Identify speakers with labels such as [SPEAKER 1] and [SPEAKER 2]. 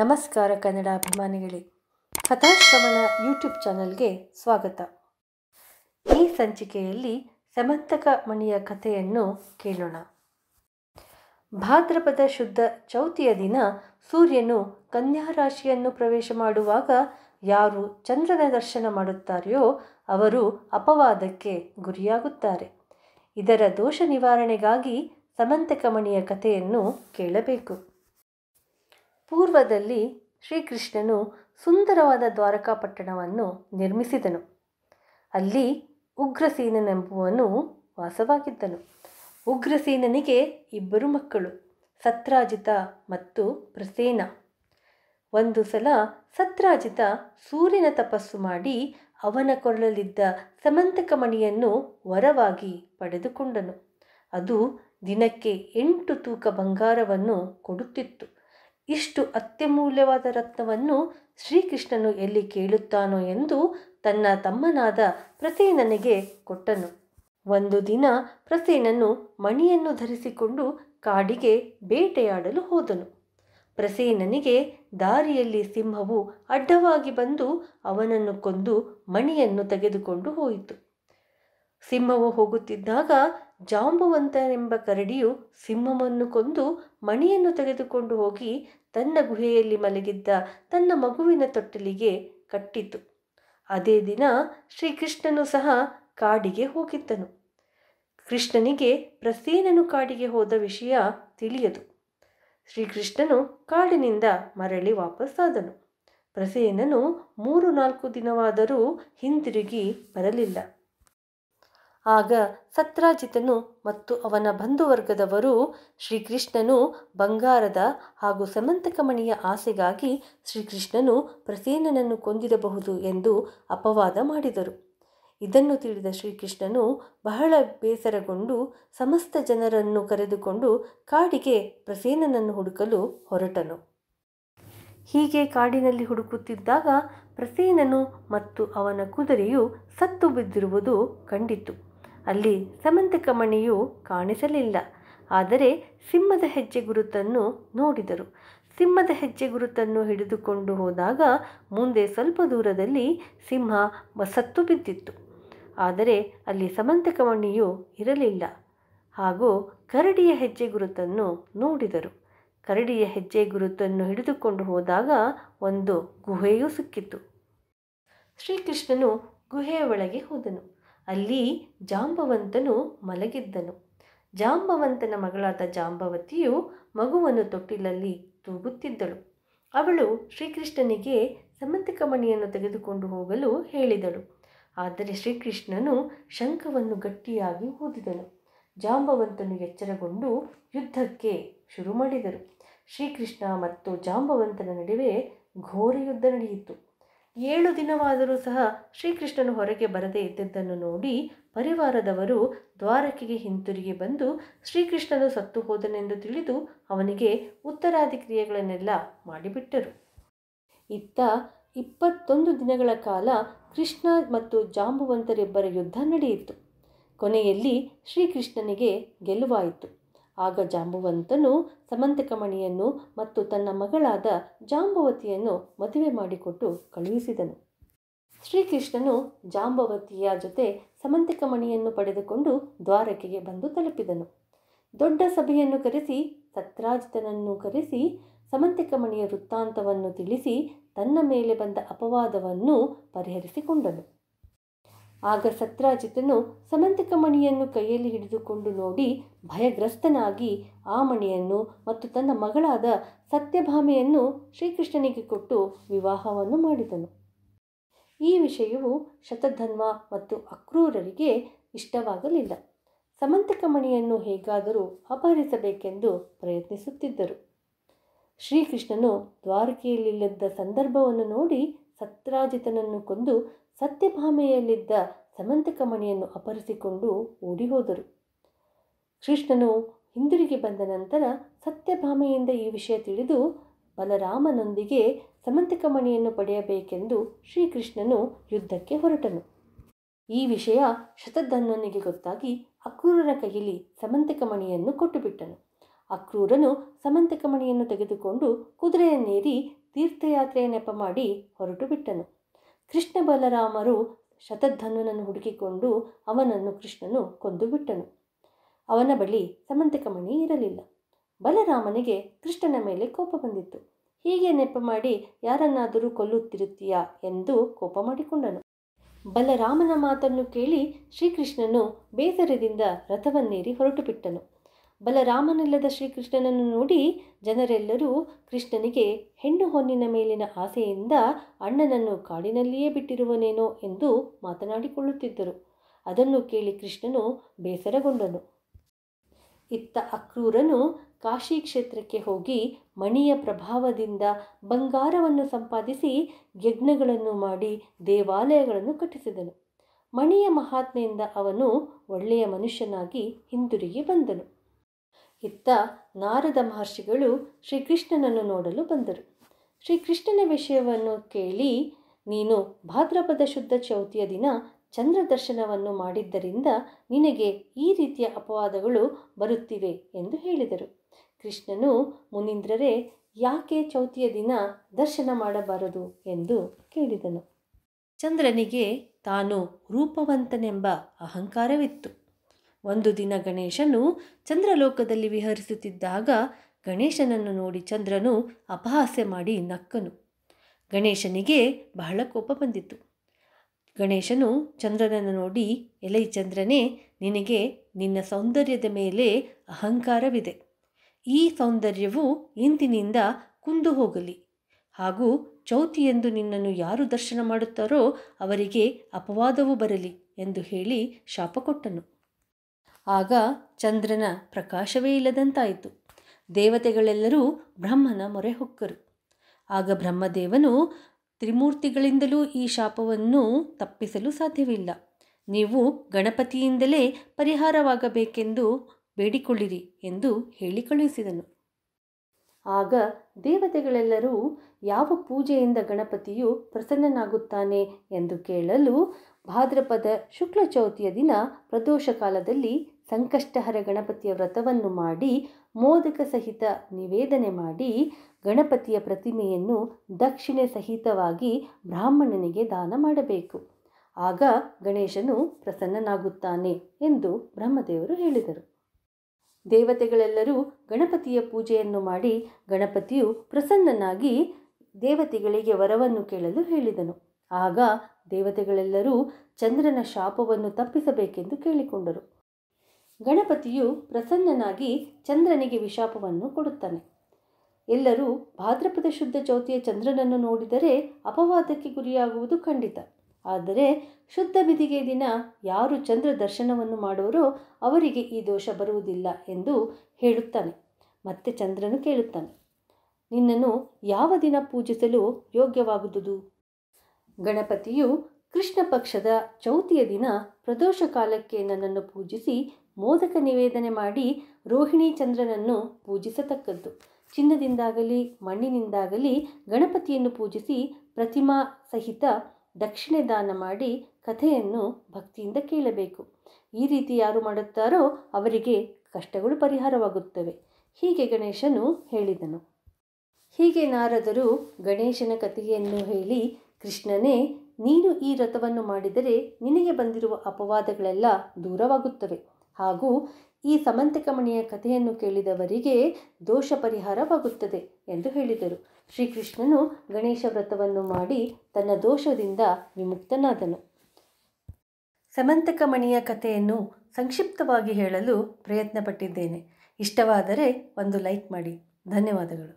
[SPEAKER 1] ನಮಸ್ಕಾರ ಕನ್ನಡ ಅಭಿಮಾನಿಗಳೇ ಕಥಾಶ್ರವಣ ಯೂಟ್ಯೂಬ್ ಚಾನಲ್ಗೆ ಸ್ವಾಗತ ಈ ಸಂಚಿಕೆಯಲ್ಲಿ ಸಮಂತಕ ಮಣಿಯ ಕಥೆಯನ್ನು ಕೇಳೋಣ ಭಾದ್ರಪದ ಶುದ್ಧ ಚೌತಿಯ ದಿನ ಸೂರ್ಯನು ಕನ್ಯಾ ರಾಶಿಯನ್ನು ಪ್ರವೇಶ ಮಾಡುವಾಗ ಯಾರು ಚಂದ್ರನ ದರ್ಶನ ಮಾಡುತ್ತಾರೆಯೋ ಅವರು ಅಪವಾದಕ್ಕೆ ಗುರಿಯಾಗುತ್ತಾರೆ ಇದರ ದೋಷ ನಿವಾರಣೆಗಾಗಿ ಸಮಂತಕಮಣಿಯ ಕಥೆಯನ್ನು ಕೇಳಬೇಕು ಪೂರ್ವದಲ್ಲಿ ಶ್ರೀಕೃಷ್ಣನು ಸುಂದರವಾದ ದ್ವಾರಕಾಪಟ್ಟಣವನ್ನು ನಿರ್ಮಿಸಿದನು ಅಲ್ಲಿ ಉಗ್ರಸೇನನೆಂಬುವನು ವಾಸವಾಗಿದ್ದನು ಉಗ್ರಸೇನನಿಗೆ ಇಬ್ಬರು ಮಕ್ಕಳು ಸತ್ರಾಜಿತ ಮತ್ತು ಪ್ರಸೇನ ಒಂದು ಸಲ ಸತ್ರಾಜಿತ ಸೂರ್ಯನ ತಪಸ್ಸು ಮಾಡಿ ಅವನ ಕೊರಳಲ್ಲಿದ್ದ ಸಮಂತಕ ಮಣಿಯನ್ನು ವರವಾಗಿ ಪಡೆದುಕೊಂಡನು ಅದು ದಿನಕ್ಕೆ ಎಂಟು ತೂಕ ಬಂಗಾರವನ್ನು ಕೊಡುತ್ತಿತ್ತು ಇಷ್ಟು ಅತ್ಯಮೂಲ್ಯವಾದ ರತ್ನವನ್ನು ಶ್ರೀಕೃಷ್ಣನು ಎಲ್ಲಿ ಕೇಳುತ್ತಾನೋ ಎಂದು ತನ್ನ ತಮ್ಮನಾದ ಪ್ರಸೇನನಿಗೆ ಕೊಟ್ಟನು ಒಂದು ದಿನ ಪ್ರಸೇನನು ಮಣಿಯನ್ನು ಧರಿಸಿಕೊಂಡು ಕಾಡಿಗೆ ಬೇಟೆಯಾಡಲು ಹೋದನು ಪ್ರಸೇನನಿಗೆ ದಾರಿಯಲ್ಲಿ ಸಿಂಹವು ಅಡ್ಡವಾಗಿ ಬಂದು ಅವನನ್ನು ಕೊಂದು ಮಣಿಯನ್ನು ತೆಗೆದುಕೊಂಡು ಹೋಯಿತು ಸಿಂಹವು ಹೋಗುತ್ತಿದ್ದಾಗ ಜಾಂಬುವಂತನೆಂಬ ಕರಡಿಯು ಸಿಂಹವನ್ನು ಕೊಂದು ಮಣಿಯನ್ನು ತೆಗೆದುಕೊಂಡು ಹೋಗಿ ತನ್ನ ಗುಹೆಯಲ್ಲಿ ಮಲಗಿದ್ದ ತನ್ನ ಮಗುವಿನ ತೊಟ್ಟಿಲಿಗೆ ಕಟ್ಟಿತು ಅದೇ ದಿನ ಶ್ರೀಕೃಷ್ಣನು ಸಹ ಕಾಡಿಗೆ ಹೋಗಿದ್ದನು ಕೃಷ್ಣನಿಗೆ ಪ್ರಸೇನನು ಕಾಡಿಗೆ ಹೋದ ವಿಷಯ ತಿಳಿಯದು ಶ್ರೀಕೃಷ್ಣನು ಕಾಡಿನಿಂದ ಮರಳಿ ವಾಪಸ್ಸಾದನು ಪ್ರಸೇನನು ಮೂರು ನಾಲ್ಕು ದಿನವಾದರೂ ಹಿಂದಿರುಗಿ ಬರಲಿಲ್ಲ ಆಗ ಸತ್ರಾಜಿತನು ಮತ್ತು ಅವನ ಬಂಧುವರ್ಗದವರು ಶ್ರೀಕೃಷ್ಣನು ಬಂಗಾರದ ಹಾಗೂ ಸಮಂತಕಮಣಿಯ ಆಸೆಗಾಗಿ ಶ್ರೀಕೃಷ್ಣನು ಪ್ರಸೇನನನ್ನು ಕೊಂದಿರಬಹುದು ಎಂದು ಅಪವಾದ ಮಾಡಿದರು ಇದನ್ನು ತಿಳಿದ ಶ್ರೀಕೃಷ್ಣನು ಬಹಳ ಬೇಸರಗೊಂಡು ಸಮಸ್ತ ಜನರನ್ನು ಕರೆದುಕೊಂಡು ಕಾಡಿಗೆ ಪ್ರಸೇನನನ್ನು ಹುಡುಕಲು ಹೊರಟನು ಹೀಗೆ ಕಾಡಿನಲ್ಲಿ ಹುಡುಕುತ್ತಿದ್ದಾಗ ಪ್ರಸೇನನು ಮತ್ತು ಅವನ ಕುದುರೆಯು ಸತ್ತು ಬಿದ್ದಿರುವುದು ಕಂಡಿತು ಅಲ್ಲಿ ಸಮಂತಕಮಣಿಯು ಕಾಣಿಸಲಿಲ್ಲ ಆದರೆ ಸಿಂಹದ ಹೆಜ್ಜೆ ಗುರುತನ್ನು ನೋಡಿದರು ಸಿಂಹದ ಹೆಜ್ಜೆ ಗುರುತನ್ನು ಹಿಡಿದುಕೊಂಡು ಹೋದಾಗ ಮುಂದೆ ಸ್ವಲ್ಪ ದೂರದಲ್ಲಿ ಸಿಂಹ ಬಸತ್ತು ಬಿದ್ದಿತ್ತು ಆದರೆ ಅಲ್ಲಿ ಸಮಂತಕಮಣಿಯು ಇರಲಿಲ್ಲ ಹಾಗೂ ಕರಡಿಯ ಹೆಜ್ಜೆ ಗುರುತನ್ನು ನೋಡಿದರು ಕರಡಿಯ ಹೆಜ್ಜೆ ಗುರುತನ್ನು ಹಿಡಿದುಕೊಂಡು ಹೋದಾಗ ಒಂದು ಗುಹೆಯೂ ಸಿಕ್ಕಿತು ಶ್ರೀಕೃಷ್ಣನು ಗುಹೆಯ ಒಳಗೆ ಹೋದನು ಅಲ್ಲಿ ಜಾಂಬವಂತನು ಮಲಗಿದ್ದನು ಜಾಂಬವಂತನ ಮಗಳಾದ ಜಾಂಬವತಿಯು ಮಗುವನ್ನು ತೊಟ್ಟಿಲಲ್ಲಿ ತೂಗುತ್ತಿದ್ದಳು ಅವಳು ಶ್ರೀಕೃಷ್ಣನಿಗೆ ಮಣಿಯನ್ನು ತೆಗೆದುಕೊಂಡು ಹೋಗಲು ಹೇಳಿದಳು ಆದರೆ ಶ್ರೀಕೃಷ್ಣನು ಶಂಖವನ್ನು ಗಟ್ಟಿಯಾಗಿ ಊದಿದನು ಜಾಂಬವಂತನು ಎಚ್ಚರಗೊಂಡು ಯುದ್ಧಕ್ಕೆ ಶುರು ಮಾಡಿದರು ಶ್ರೀಕೃಷ್ಣ ಮತ್ತು ಜಾಂಬವಂತನ ನಡುವೆ ಘೋರ ಯುದ್ಧ ನಡೆಯಿತು ಏಳು ದಿನವಾದರೂ ಸಹ ಶ್ರೀಕೃಷ್ಣನು ಹೊರಗೆ ಬರದೇ ಇದ್ದದ್ದನ್ನು ನೋಡಿ ಪರಿವಾರದವರು ದ್ವಾರಕೆಗೆ ಹಿಂತಿರುಗಿ ಬಂದು ಶ್ರೀಕೃಷ್ಣನು ಸತ್ತು ಹೋದನೆಂದು ತಿಳಿದು ಅವನಿಗೆ ಉತ್ತರಾಧಿಕ್ರಿಯೆಗಳನ್ನೆಲ್ಲ ಮಾಡಿಬಿಟ್ಟರು ಇತ್ತ ಇಪ್ಪತ್ತೊಂದು ದಿನಗಳ ಕಾಲ ಕೃಷ್ಣ ಮತ್ತು ಜಾಂಬುವಂತರಿಬ್ಬರ ಯುದ್ಧ ನಡೆಯಿತು ಕೊನೆಯಲ್ಲಿ ಶ್ರೀಕೃಷ್ಣನಿಗೆ ಗೆಲುವಾಯಿತು ಆಗ ಜಾಂಬುವಂತನು ಸಮಂತಕಮಣಿಯನ್ನು ಮತ್ತು ತನ್ನ ಮಗಳಾದ ಜಾಂಬವತಿಯನ್ನು ಮದುವೆ ಮಾಡಿಕೊಟ್ಟು ಕಳುಹಿಸಿದನು ಶ್ರೀಕೃಷ್ಣನು ಜಾಂಬವತಿಯ ಜೊತೆ ಸಮಂತಕಮಣಿಯನ್ನು ಪಡೆದುಕೊಂಡು ದ್ವಾರಕೆಗೆ ಬಂದು ತಲುಪಿದನು ದೊಡ್ಡ ಸಭೆಯನ್ನು ಕರೆಸಿ ಸತ್ರಾಜಿತನನ್ನು ಕರೆಸಿ ಸಮಂತಕಮಣಿಯ ವೃತ್ತಾಂತವನ್ನು ತಿಳಿಸಿ ತನ್ನ ಮೇಲೆ ಬಂದ ಅಪವಾದವನ್ನು ಪರಿಹರಿಸಿಕೊಂಡನು ಆಗ ಸತ್ರಾಜಿತನು ಸಮಂತಕ ಮಣಿಯನ್ನು ಕೈಯಲ್ಲಿ ಹಿಡಿದುಕೊಂಡು ನೋಡಿ ಭಯಗ್ರಸ್ತನಾಗಿ ಆ ಮಣಿಯನ್ನು ಮತ್ತು ತನ್ನ ಮಗಳಾದ ಸತ್ಯಭಾಮೆಯನ್ನು ಶ್ರೀಕೃಷ್ಣನಿಗೆ ಕೊಟ್ಟು ವಿವಾಹವನ್ನು ಮಾಡಿದನು ಈ ವಿಷಯವು ಶತಧನ್ವ ಮತ್ತು ಅಕ್ರೂರರಿಗೆ ಇಷ್ಟವಾಗಲಿಲ್ಲ ಸಮಂತಕ ಮಣಿಯನ್ನು ಹೇಗಾದರೂ ಅಪಹರಿಸಬೇಕೆಂದು ಪ್ರಯತ್ನಿಸುತ್ತಿದ್ದರು ಶ್ರೀಕೃಷ್ಣನು ದ್ವಾರಕೆಯಲ್ಲಿಲ್ಲದ ಸಂದರ್ಭವನ್ನು ನೋಡಿ ಸತ್ರಾಜಿತನನ್ನು ಕೊಂದು ಸತ್ಯಭಾಮೆಯಲ್ಲಿದ್ದ ಸಮಂತಕಮಣಿಯನ್ನು ಅಪಹರಿಸಿಕೊಂಡು ಓಡಿಹೋದರು ಕೃಷ್ಣನು ಹಿಂದಿರುಗಿ ಬಂದ ನಂತರ ಸತ್ಯಭಾಮೆಯಿಂದ ಈ ವಿಷಯ ತಿಳಿದು ಬಲರಾಮನೊಂದಿಗೆ ಮಣಿಯನ್ನು ಪಡೆಯಬೇಕೆಂದು ಶ್ರೀಕೃಷ್ಣನು ಯುದ್ಧಕ್ಕೆ ಹೊರಟನು ಈ ವಿಷಯ ಶತಧನ್ನನಿಗೆ ಗೊತ್ತಾಗಿ ಅಕ್ರೂರನ ಕೈಯಲ್ಲಿ ಮಣಿಯನ್ನು ಕೊಟ್ಟುಬಿಟ್ಟನು ಅಕ್ರೂರನು ಮಣಿಯನ್ನು ತೆಗೆದುಕೊಂಡು ಕುದುರೆಯನ್ನೇರಿ ತೀರ್ಥಯಾತ್ರೆಯ ನೆಪ ಮಾಡಿ ಹೊರಟು ಬಿಟ್ಟನು ಕೃಷ್ಣ ಬಲರಾಮರು ಶತಧನುನನ್ನು ಹುಡುಕಿಕೊಂಡು ಅವನನ್ನು ಕೃಷ್ಣನು ಕೊಂದು ಬಿಟ್ಟನು ಅವನ ಬಳಿ ಸಮಂತಕ ಮಣಿ ಇರಲಿಲ್ಲ ಬಲರಾಮನಿಗೆ ಕೃಷ್ಣನ ಮೇಲೆ ಕೋಪ ಬಂದಿತ್ತು ಹೀಗೆ ನೆಪ ಮಾಡಿ ಯಾರನ್ನಾದರೂ ಕೊಲ್ಲುತ್ತಿರುತ್ತೀಯಾ ಎಂದು ಕೋಪ ಮಾಡಿಕೊಂಡನು ಬಲರಾಮನ ಮಾತನ್ನು ಕೇಳಿ ಶ್ರೀಕೃಷ್ಣನು ಬೇಸರದಿಂದ ರಥವನ್ನೇರಿ ಹೊರಟು ಬಿಟ್ಟನು ಬಲರಾಮನಿಲ್ಲದ ಶ್ರೀಕೃಷ್ಣನನ್ನು ನೋಡಿ ಜನರೆಲ್ಲರೂ ಕೃಷ್ಣನಿಗೆ ಹೆಣ್ಣು ಹೊನ್ನಿನ ಮೇಲಿನ ಆಸೆಯಿಂದ ಅಣ್ಣನನ್ನು ಕಾಡಿನಲ್ಲಿಯೇ ಬಿಟ್ಟಿರುವನೇನೋ ಎಂದು ಮಾತನಾಡಿಕೊಳ್ಳುತ್ತಿದ್ದರು ಅದನ್ನು ಕೇಳಿ ಕೃಷ್ಣನು ಬೇಸರಗೊಂಡನು ಇತ್ತ ಅಕ್ರೂರನು ಕಾಶಿ ಕ್ಷೇತ್ರಕ್ಕೆ ಹೋಗಿ ಮಣಿಯ ಪ್ರಭಾವದಿಂದ ಬಂಗಾರವನ್ನು ಸಂಪಾದಿಸಿ ಯಜ್ಞಗಳನ್ನು ಮಾಡಿ ದೇವಾಲಯಗಳನ್ನು ಕಟ್ಟಿಸಿದನು ಮಣಿಯ ಮಹಾತ್ಮೆಯಿಂದ ಅವನು ಒಳ್ಳೆಯ ಮನುಷ್ಯನಾಗಿ ಹಿಂದಿರುಗಿ ಬಂದನು ಇತ್ತ ನಾರದ ಮಹರ್ಷಿಗಳು ಶ್ರೀಕೃಷ್ಣನನ್ನು ನೋಡಲು ಬಂದರು ಶ್ರೀಕೃಷ್ಣನ ವಿಷಯವನ್ನು ಕೇಳಿ ನೀನು ಭಾದ್ರಪದ ಶುದ್ಧ ಚೌತಿಯ ದಿನ ಚಂದ್ರ ದರ್ಶನವನ್ನು ಮಾಡಿದ್ದರಿಂದ ನಿನಗೆ ಈ ರೀತಿಯ ಅಪವಾದಗಳು ಬರುತ್ತಿವೆ ಎಂದು ಹೇಳಿದರು ಕೃಷ್ಣನು ಮುನೀಂದ್ರರೇ ಯಾಕೆ ಚೌತಿಯ ದಿನ ದರ್ಶನ ಮಾಡಬಾರದು ಎಂದು ಕೇಳಿದನು ಚಂದ್ರನಿಗೆ ತಾನು ರೂಪವಂತನೆಂಬ ಅಹಂಕಾರವಿತ್ತು ಒಂದು ದಿನ ಗಣೇಶನು ಚಂದ್ರಲೋಕದಲ್ಲಿ ವಿಹರಿಸುತ್ತಿದ್ದಾಗ ಗಣೇಶನನ್ನು ನೋಡಿ ಚಂದ್ರನು ಅಪಹಾಸ್ಯ ಮಾಡಿ ನಕ್ಕನು ಗಣೇಶನಿಗೆ ಬಹಳ ಕೋಪ ಬಂದಿತು ಗಣೇಶನು ಚಂದ್ರನನ್ನು ನೋಡಿ ಎಲೈ ಚಂದ್ರನೇ ನಿನಗೆ ನಿನ್ನ ಸೌಂದರ್ಯದ ಮೇಲೆ ಅಹಂಕಾರವಿದೆ ಈ ಸೌಂದರ್ಯವು ಇಂದಿನಿಂದ ಕುಂದು ಹೋಗಲಿ ಹಾಗೂ ಚೌತಿಯೆಂದು ನಿನ್ನನ್ನು ಯಾರು ದರ್ಶನ ಮಾಡುತ್ತಾರೋ ಅವರಿಗೆ ಅಪವಾದವೂ ಬರಲಿ ಎಂದು ಹೇಳಿ ಶಾಪ ಕೊಟ್ಟನು ಆಗ ಚಂದ್ರನ ಪ್ರಕಾಶವೇ ಇಲ್ಲದಂತಾಯಿತು ದೇವತೆಗಳೆಲ್ಲರೂ ಬ್ರಹ್ಮನ ಮೊರೆ ಹೊಕ್ಕರು ಆಗ ಬ್ರಹ್ಮದೇವನು ತ್ರಿಮೂರ್ತಿಗಳಿಂದಲೂ ಈ ಶಾಪವನ್ನು ತಪ್ಪಿಸಲು ಸಾಧ್ಯವಿಲ್ಲ ನೀವು ಗಣಪತಿಯಿಂದಲೇ ಪರಿಹಾರವಾಗಬೇಕೆಂದು ಬೇಡಿಕೊಳ್ಳಿರಿ ಎಂದು ಹೇಳಿ ಕಳುಹಿಸಿದನು ಆಗ ದೇವತೆಗಳೆಲ್ಲರೂ ಯಾವ ಪೂಜೆಯಿಂದ ಗಣಪತಿಯು ಪ್ರಸನ್ನನಾಗುತ್ತಾನೆ ಎಂದು ಕೇಳಲು ಭಾದ್ರಪದ ಶುಕ್ಲ ಚೌತಿಯ ದಿನ ಪ್ರದೋಷ ಕಾಲದಲ್ಲಿ ಸಂಕಷ್ಟಹರ ಗಣಪತಿಯ ವ್ರತವನ್ನು ಮಾಡಿ ಮೋದಕ ಸಹಿತ ನಿವೇದನೆ ಮಾಡಿ ಗಣಪತಿಯ ಪ್ರತಿಮೆಯನ್ನು ದಕ್ಷಿಣೆ ಸಹಿತವಾಗಿ ಬ್ರಾಹ್ಮಣನಿಗೆ ದಾನ ಮಾಡಬೇಕು ಆಗ ಗಣೇಶನು ಪ್ರಸನ್ನನಾಗುತ್ತಾನೆ ಎಂದು ಬ್ರಹ್ಮದೇವರು ಹೇಳಿದರು ದೇವತೆಗಳೆಲ್ಲರೂ ಗಣಪತಿಯ ಪೂಜೆಯನ್ನು ಮಾಡಿ ಗಣಪತಿಯು ಪ್ರಸನ್ನನಾಗಿ ದೇವತೆಗಳಿಗೆ ವರವನ್ನು ಕೇಳಲು ಹೇಳಿದನು ಆಗ ದೇವತೆಗಳೆಲ್ಲರೂ ಚಂದ್ರನ ಶಾಪವನ್ನು ತಪ್ಪಿಸಬೇಕೆಂದು ಕೇಳಿಕೊಂಡರು ಗಣಪತಿಯು ಪ್ರಸನ್ನನಾಗಿ ಚಂದ್ರನಿಗೆ ವಿಶಾಪವನ್ನು ಕೊಡುತ್ತಾನೆ ಎಲ್ಲರೂ ಭಾದ್ರಪದ ಶುದ್ಧ ಚೌತಿಯ ಚಂದ್ರನನ್ನು ನೋಡಿದರೆ ಅಪವಾದಕ್ಕೆ ಗುರಿಯಾಗುವುದು ಖಂಡಿತ ಆದರೆ ಶುದ್ಧ ಬಿದಿಗೆ ದಿನ ಯಾರು ಚಂದ್ರ ದರ್ಶನವನ್ನು ಮಾಡುವರೋ ಅವರಿಗೆ ಈ ದೋಷ ಬರುವುದಿಲ್ಲ ಎಂದು ಹೇಳುತ್ತಾನೆ ಮತ್ತೆ ಚಂದ್ರನು ಕೇಳುತ್ತಾನೆ ನಿನ್ನನ್ನು ಯಾವ ದಿನ ಪೂಜಿಸಲು ಯೋಗ್ಯವಾಗುವುದು ಗಣಪತಿಯು ಕೃಷ್ಣ ಪಕ್ಷದ ಚೌತಿಯ ದಿನ ಪ್ರದೋಷ ಕಾಲಕ್ಕೆ ನನ್ನನ್ನು ಪೂಜಿಸಿ ಮೋದಕ ನಿವೇದನೆ ಮಾಡಿ ರೋಹಿಣಿ ಚಂದ್ರನನ್ನು ಪೂಜಿಸತಕ್ಕದ್ದು ಚಿನ್ನದಿಂದಾಗಲಿ ಮಣ್ಣಿನಿಂದಾಗಲಿ ಗಣಪತಿಯನ್ನು ಪೂಜಿಸಿ ಪ್ರತಿಮಾ ಸಹಿತ ದಕ್ಷಿಣೆ ದಾನ ಮಾಡಿ ಕಥೆಯನ್ನು ಭಕ್ತಿಯಿಂದ ಕೇಳಬೇಕು ಈ ರೀತಿ ಯಾರು ಮಾಡುತ್ತಾರೋ ಅವರಿಗೆ ಕಷ್ಟಗಳು ಪರಿಹಾರವಾಗುತ್ತವೆ ಹೀಗೆ ಗಣೇಶನು ಹೇಳಿದನು ಹೀಗೆ ನಾರದರು ಗಣೇಶನ ಕಥೆಯನ್ನು ಹೇಳಿ ಕೃಷ್ಣನೇ ನೀನು ಈ ರಥವನ್ನು ಮಾಡಿದರೆ ನಿನಗೆ ಬಂದಿರುವ ಅಪವಾದಗಳೆಲ್ಲ ದೂರವಾಗುತ್ತವೆ ಹಾಗೂ ಈ ಸಮಂತಕಮಣಿಯ ಕಥೆಯನ್ನು ಕೇಳಿದವರಿಗೆ ದೋಷ ಪರಿಹಾರವಾಗುತ್ತದೆ ಎಂದು ಹೇಳಿದರು ಶ್ರೀಕೃಷ್ಣನು ಗಣೇಶ ವ್ರತವನ್ನು ಮಾಡಿ ತನ್ನ ದೋಷದಿಂದ ವಿಮುಕ್ತನಾದನು ಸಮಂತಕಮಣಿಯ ಕಥೆಯನ್ನು ಸಂಕ್ಷಿಪ್ತವಾಗಿ ಹೇಳಲು ಪ್ರಯತ್ನಪಟ್ಟಿದ್ದೇನೆ ಇಷ್ಟವಾದರೆ ಒಂದು ಲೈಕ್ ಮಾಡಿ ಧನ್ಯವಾದಗಳು